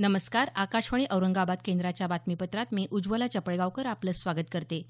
नमस्कार आकाशवाणी औरंगाबाद केंद्राच्या बातमीपत्रात मी उज्ज्वला चपळगावकर आपलं स्वागत करते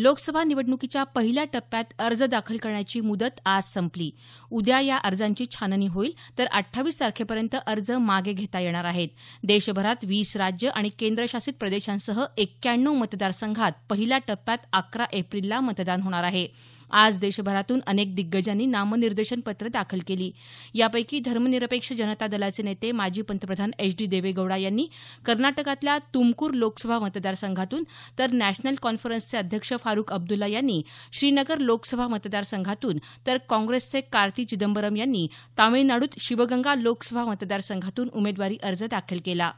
लोकसभा निवडणुकीच्या पहिल्या टप्प्यात अर्ज दाखल करण्याची मुदत आज संपली उद्या या अर्जांची छाननी होईल तर अठ्ठावीस तारखेपर्यंत अर्ज मागे घेता येणार आहेत देशभरात वीस राज्य आणि केंद्रशासित प्रदेशांसह एक्क्याण्णव मतदारसंघात पहिल्या टप्प्यात अकरा एप्रिलला मतदान होणार आहे आज देशभरातून अनेक दिग्गजांनी नामनिर्देशन पत्र दाखल केली यापैकी धर्मनिरपेक्ष जनता दलाचे नेते माजी पंतप्रधान एच डी देवेगौडा यांनी कर्नाटकातल्या तुमकूर लोकसभा मतदारसंघातून तर नॅशनल कॉन्फरन्सचे अध्यक्ष फारुख अब्दुल्ला यांनी श्रीनगर लोकसभा मतदारसंघातून तर काँग्रेसचे कार्ती चिदंबरम यांनी तामिळनाडूत शिवगंगा लोकसभा मतदारसंघातून उमेदवारी अर्ज दाखल केला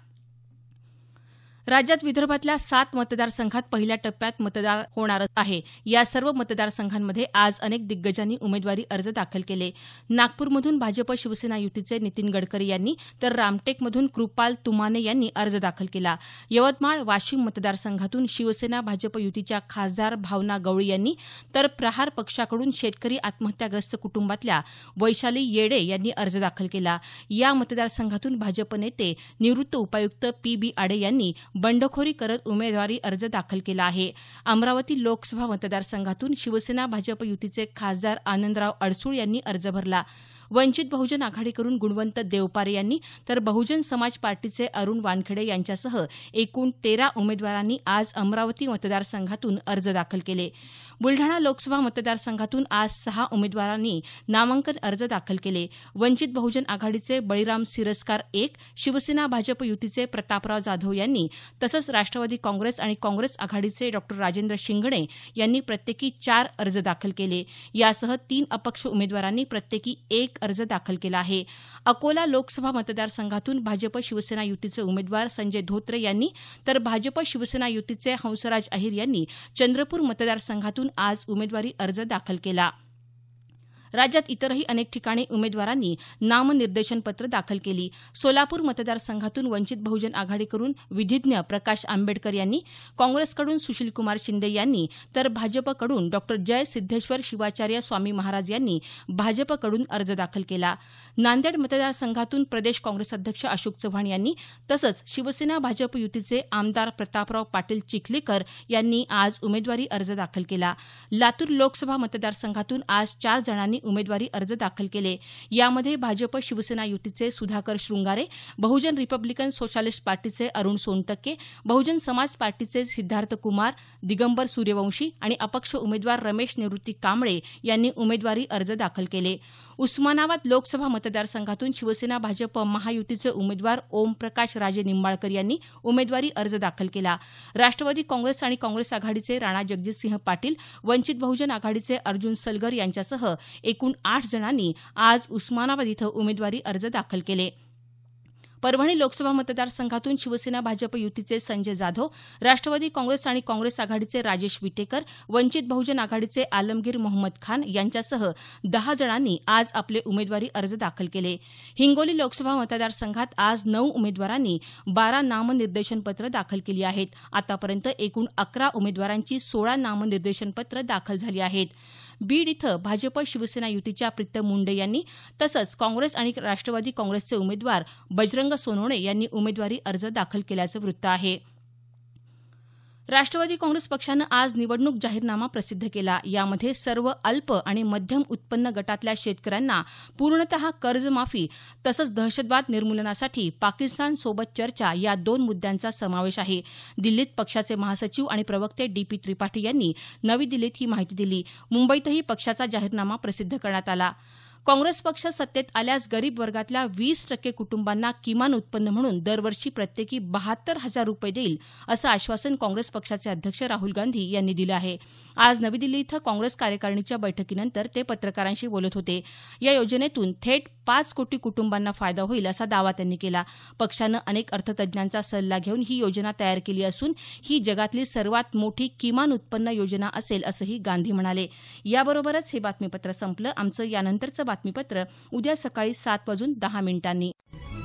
राज्यात विदर्भातल्या सात मतदारसंघात पहिल्या टप्प्यात मतदान होणार आहे या सर्व मतदारसंघांमध्ये आज अनेक दिग्गजांनी उमेदवारी अर्ज दाखल केले नागपूरमधून भाजप शिवसेना युतीचे नितीन गडकरी यांनी तर रामटेकमधून कृपाल तुमाने यांनी अर्ज दाखल केला यवतमाळ वाशिम मतदारसंघातून शिवसेना भाजप युतीच्या खासदार भावना गवळी यांनी तर प्रहार पक्षाकडून शेतकरी आत्महत्याग्रस्त कुटुंबातल्या वैशाली येडे यांनी अर्ज दाखल केला या मतदारसंघातून भाजप नेते निवृत्त उपायुक्त पी बी आडे यांनी बंडखोरी करत उमेदवारी अर्ज दाखल केला आहे अमरावती लोकसभा मतदारसंघातून शिवसेना भाजप युतीचे खासदार आनंदराव अडसूळ यांनी अर्ज भरला वंचित बहुजन आघाडीकडून गुणवंत देवपारे यांनी तर बहुजन समाज पार्टीचे अरुण वानखेडे यांच्यासह एकूण तेरा उमेदवारांनी आज अमरावती मतदारसंघातून अर्ज दाखल केले बुलढाणा लोकसभा मतदारसंघातून आज सहा उमेदवारांनी नामांकन अर्ज दाखल केले वंचित बहुजन आघाडीचे बळीराम सिरस्कार एक शिवसेना भाजप युतीचे प्रतापराव जाधव यांनी तसंच राष्ट्रवादी काँग्रेस आणि काँग्रेस आघाडीचे डॉ राजेंद्र शिंगणे यांनी प्रत्येकी चार अर्ज दाखल केले यासह तीन अपक्ष उमेदवारांनी प्रत्येकी एक अर्ज दाखल केला आहे अकोला लोकसभा मतदारसंघातून भाजप शिवसेना युतीचे उमेदवार संजय धोत्रे यांनी तर भाजप शिवसेना युतीचे हंसराज अहिर यांनी चंद्रपूर मतदारसंघातून आज उमेदवारी अर्ज दाखल केला राज्यात इतरही अनेक ठिकाणी उमेदवारांनी नामनिर्देशन पत्र दाखल केली सोलापूर मतदारसंघातून वंचित बहुजन आघाडीकडून विधीज्ञ प्रकाश आंबेडकर यांनी काँग्रेसकडून सुशीलकुमार शिंदे यांनी तर भाजपकडून डॉ जय सिद्धेश्वर शिवाचार्य स्वामी महाराज यांनी भाजपकडून अर्ज दाखल केला नांदेड मतदारसंघातून प्रदेश काँग्रेस अध्यक्ष अशोक चव्हाण यांनी तसंच शिवसेना भाजप युतीचे आमदार प्रतापराव पाटील चिखलीकर यांनी आज उमेदवारी अर्ज दाखल केला लातूर लोकसभा मतदारसंघातून आज चार जणांनी उमेदवारी अर्ज दाखल केले यामध्ये भाजप शिवसेना युतीचे सुधाकर शृंगारे बहुजन रिपब्लिकन सोशालिस्ट पार्टीचे अरुण सोनटक्के बहुजन समाज पार्टीचे सिद्धार्थ कुमार दिगंबर सूर्यवंशी आणि अपक्ष उमेदवार रमेश निवृत्ती कांबळे यांनी उमेदवारी अर्ज दाखल केले उस्मानाबाद लोकसभा मतदारसंघातून शिवसेना भाजप महायुतीचे उमेदवार ओमप्रकाश राजे निंबाळकर यांनी उमेदवारी अर्ज दाखल केला राष्ट्रवादी काँग्रेस आणि काँग्रेस आघाडीचे राणा जगजितसिंह पाटील वंचित बहुजन आघाडीचे अर्जुन सलगर यांच्यासह एकूण आठ जणांनी आज उस्मानाबाद इथं उमेदवारी अर्ज दाखल केले परभणी लोकसभा मतदारसंघातून शिवसेना भाजप युतीचे संजय जाधव राष्ट्रवादी काँग्रेस आणि काँग्रेस आघाडीचे राजेश विटेकर वंचित बहुजन आघाडीचे आलमगीर मोहम्मद खान यांच्यासह दहा जणांनी आज आपले उमेदवारी अर्ज दाखल केले हिंगोली लोकसभा मतदारसंघात आज नऊ उमेदवारांनी बारा नामनिर्देशनपत्र दाखल केली आहेत आतापर्यंत एकूण अकरा उमेदवारांची सोळा नामनिर्देशनपत्र दाखल झाली आहेत बीड इथं भाजप शिवसेना युतीच्या प्रीतम मुंडे यांनी तसंच काँग्रेस आणि राष्ट्रवादी काँग्रेसचे उमेदवार बजरंग सोनवणे यांनी उमेदवारी अर्ज दाखल केल्याचं वृत्त आहे राष्ट्रवादी काँग्रेस पक्षानं आज निवडणूक जाहीरनामा प्रसिद्ध केला यामध्ये सर्व अल्प आणि मध्यम उत्पन्न गटातल्या शेतकऱ्यांना पूर्णत कर्जमाफी तसंच दहशतवाद निर्मूलनासाठी पाकिस्तानसोबत चर्चा या दोन मुद्द्यांचा समावेश आहे दिल्लीत पक्षाचे महासचिव आणि प्रवक्ते डी पी त्रिपाठी यांनी नवी दिल्लीत ही माहिती दिली मुंबईतही पक्षाचा जाहीरनामा प्रसिद्ध करण्यात आला काँग्रेस पक्ष सत्तेत आल्यास गरीब वर्गातल्या वीस टक्के कुटुंबांना किमान उत्पन्न म्हणून दरवर्षी प्रत्येकी बहात्तर हजार रुपये देईल असं आश्वासन काँग्रेस पक्षाचे अध्यक्ष राहुल गांधी यांनी दिलं आहे आज नवी दिल्ली इथं काँग्रेस कार्यकारिणीच्या बैठकीनंतर ते पत्रकारांशी बोलत होते या योजनेतून थेट पाच कोटी कुटुंबांना फायदा होईल असा दावा त्यांनी केला पक्षानं अनेक अर्थतज्ज्ञांचा सल्ला घेऊन ही योजना तयार केली असून ही जगातली सर्वात मोठी किमान उत्पन्न योजना असेल असंही गांधी म्हणाले याबरोबरच हे बातमीपत्र संपलं आमचं यानंतरचं बातमीपत्र उद्या सकाळी सात वाजून दहा मिनिटांनी